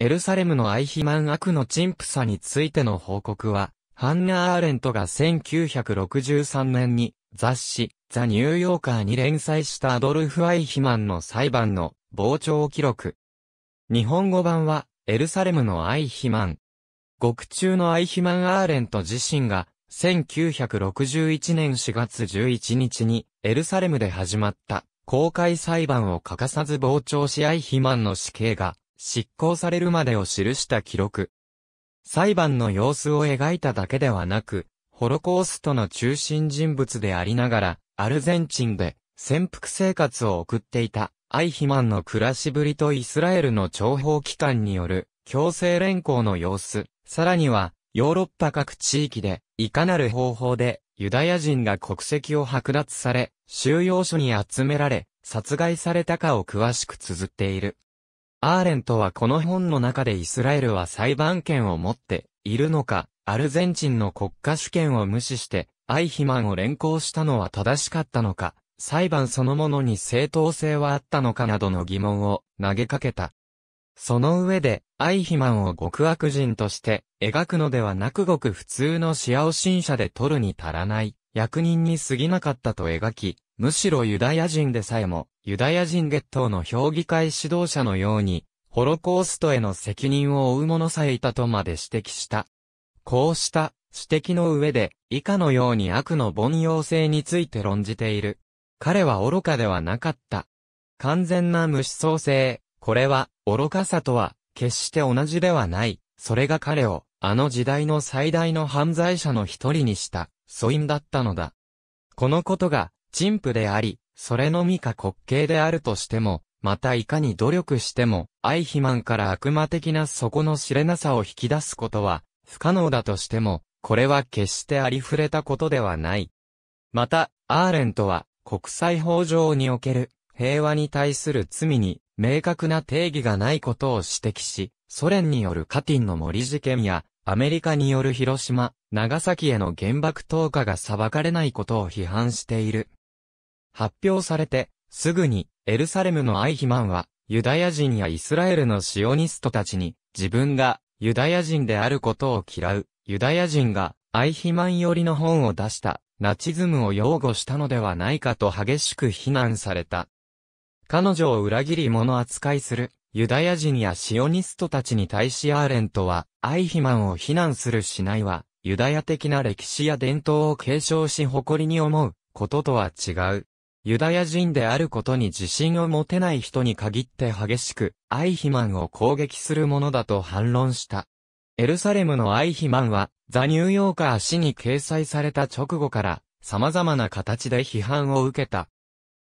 エルサレムのアイヒマン悪の陳腐さについての報告は、ハンナ・アーレントが1963年に雑誌ザ・ニューヨーカーに連載したアドルフ・アイヒマンの裁判の傍聴記録。日本語版はエルサレムのアイヒマン。獄中のアイヒマン・アーレント自身が1961年4月11日にエルサレムで始まった公開裁判を欠かさず傍聴しアイヒマンの死刑が執行されるまでを記した記録。裁判の様子を描いただけではなく、ホロコーストの中心人物でありながら、アルゼンチンで潜伏生活を送っていたアイヒマンの暮らしぶりとイスラエルの諜報機関による強制連行の様子、さらにはヨーロッパ各地域でいかなる方法でユダヤ人が国籍を剥奪され、収容所に集められ、殺害されたかを詳しく綴っている。アーレントはこの本の中でイスラエルは裁判権を持っているのか、アルゼンチンの国家主権を無視して、アイヒマンを連行したのは正しかったのか、裁判そのものに正当性はあったのかなどの疑問を投げかけた。その上で、アイヒマンを極悪人として描くのではなくごく普通のシアオ信者で取るに足らない役人に過ぎなかったと描き、むしろユダヤ人でさえもユダヤ人ゲットの評議会指導者のように、ホロコーストへの責任を負う者さえいたとまで指摘した。こうした指摘の上で、以下のように悪の凡庸性について論じている。彼は愚かではなかった。完全な無思想性、これは愚かさとは決して同じではない。それが彼をあの時代の最大の犯罪者の一人にした素因だったのだ。このことが陳腐であり、それのみか滑稽であるとしても、またいかに努力しても、アイヒマンから悪魔的な底の知れなさを引き出すことは、不可能だとしても、これは決してありふれたことではない。また、アーレントは、国際法上における、平和に対する罪に、明確な定義がないことを指摘し、ソ連によるカティンの森事件や、アメリカによる広島、長崎への原爆投下が裁かれないことを批判している。発表されて、すぐにエルサレムのアイヒマンは、ユダヤ人やイスラエルのシオニストたちに、自分がユダヤ人であることを嫌う、ユダヤ人がアイヒマン寄りの本を出した、ナチズムを擁護したのではないかと激しく非難された。彼女を裏切り者扱いする、ユダヤ人やシオニストたちに対しアーレントは、アイヒマンを非難するしないは、ユダヤ的な歴史や伝統を継承し誇りに思うこととは違う。ユダヤ人であることに自信を持てない人に限って激しく、アイヒマンを攻撃するものだと反論した。エルサレムのアイヒマンは、ザ・ニューヨーカー氏に掲載された直後から、様々な形で批判を受けた。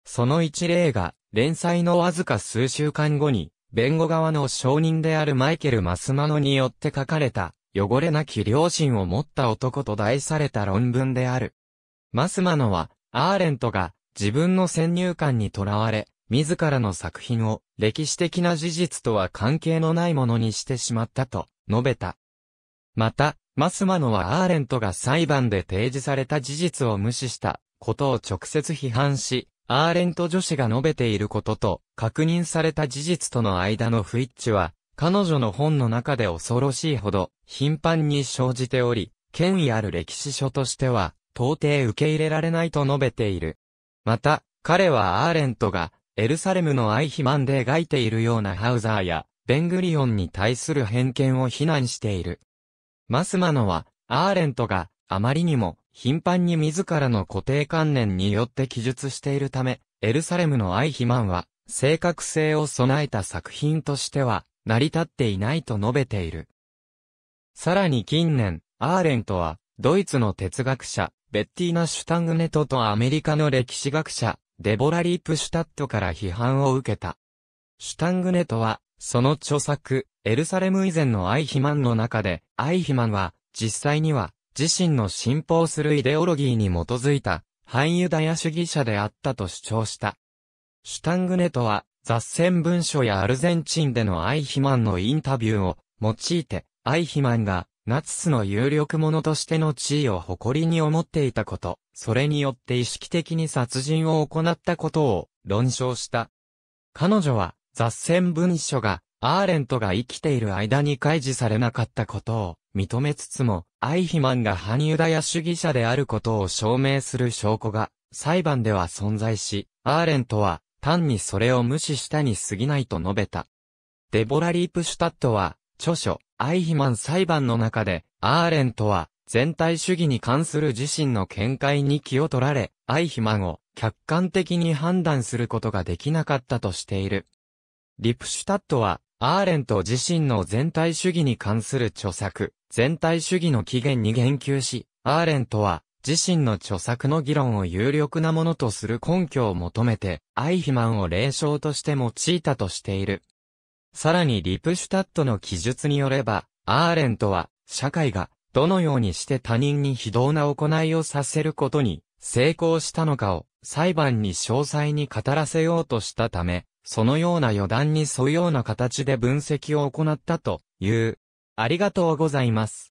その一例が、連載のわずか数週間後に、弁護側の証人であるマイケル・マスマノによって書かれた、汚れなき良心を持った男と題された論文である。マスマノは、アーレントが、自分の先入観にとらわれ、自らの作品を歴史的な事実とは関係のないものにしてしまったと述べた。また、マスマノはアーレントが裁判で提示された事実を無視したことを直接批判し、アーレント女子が述べていることと確認された事実との間の不一致は、彼女の本の中で恐ろしいほど頻繁に生じており、権威ある歴史書としては到底受け入れられないと述べている。また、彼はアーレントが、エルサレムのアイヒマンで描いているようなハウザーや、ベングリオンに対する偏見を非難している。マスマノは、アーレントが、あまりにも、頻繁に自らの固定観念によって記述しているため、エルサレムのアイヒマンは、正確性を備えた作品としては、成り立っていないと述べている。さらに近年、アーレントは、ドイツの哲学者、ベッティーナ・シュタングネトとアメリカの歴史学者、デボラ・リープシュタットから批判を受けた。シュタングネトは、その著作、エルサレム以前のアイヒマンの中で、アイヒマンは、実際には、自身の信奉するイデオロギーに基づいた、反ユダヤ主義者であったと主張した。シュタングネトは、雑戦文書やアルゼンチンでのアイヒマンのインタビューを用いて、アイヒマンがナチスの有力者としての地位を誇りに思っていたこと、それによって意識的に殺人を行ったことを論証した。彼女は雑戦文書がアーレントが生きている間に開示されなかったことを認めつつも、アイヒマンが反ユダヤ主義者であることを証明する証拠が裁判では存在し、アーレントは単にそれを無視したに過ぎないと述べた。デボラ・リープシュタットは著書、アイヒマン裁判の中で、アーレントは、全体主義に関する自身の見解に気を取られ、アイヒマンを客観的に判断することができなかったとしている。リプシュタットは、アーレント自身の全体主義に関する著作、全体主義の起源に言及し、アーレントは、自身の著作の議論を有力なものとする根拠を求めて、アイヒマンを霊賞として用いたとしている。さらにリプシュタットの記述によれば、アーレントは、社会が、どのようにして他人に非道な行いをさせることに、成功したのかを、裁判に詳細に語らせようとしたため、そのような余談に沿うような形で分析を行ったという。ありがとうございます。